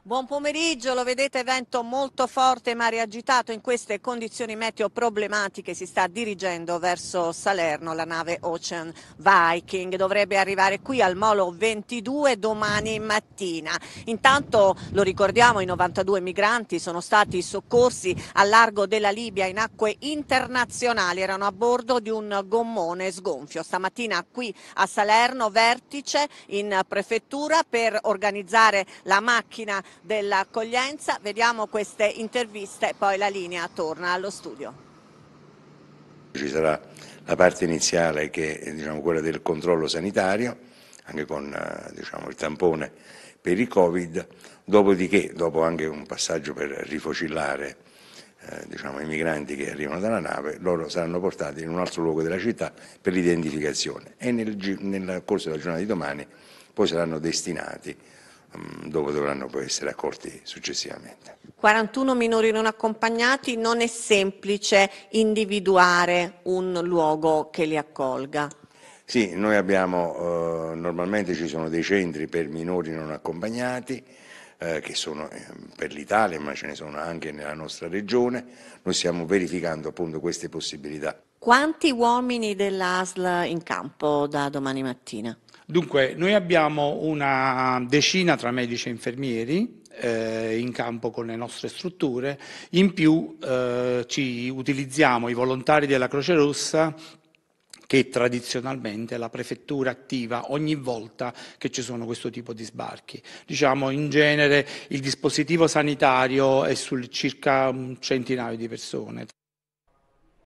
Buon pomeriggio, lo vedete vento molto forte mare agitato in queste condizioni meteo problematiche si sta dirigendo verso Salerno la nave Ocean Viking dovrebbe arrivare qui al molo 22 domani mattina. Intanto lo ricordiamo i 92 migranti sono stati soccorsi al largo della Libia in acque internazionali, erano a bordo di un gommone sgonfio. Stamattina qui a Salerno vertice in prefettura per organizzare la macchina dell'accoglienza. Vediamo queste interviste e poi la linea torna allo studio. Ci sarà la parte iniziale che è diciamo, quella del controllo sanitario, anche con eh, diciamo, il tampone per il Covid, dopodiché, dopo anche un passaggio per rifocillare eh, diciamo, i migranti che arrivano dalla nave, loro saranno portati in un altro luogo della città per l'identificazione e nel, nel corso della giornata di domani poi saranno destinati Ehm, dove dovranno poi essere accolti successivamente. 41 minori non accompagnati, non è semplice individuare un luogo che li accolga. Sì, noi abbiamo, eh, normalmente ci sono dei centri per minori non accompagnati, eh, che sono ehm, per l'Italia, ma ce ne sono anche nella nostra regione. Noi stiamo verificando appunto queste possibilità. Quanti uomini dell'ASL in campo da domani mattina? Dunque, noi abbiamo una decina tra medici e infermieri eh, in campo con le nostre strutture, in più eh, ci utilizziamo i volontari della Croce Rossa che tradizionalmente la prefettura attiva ogni volta che ci sono questo tipo di sbarchi. Diciamo in genere il dispositivo sanitario è su circa un centinaio di persone.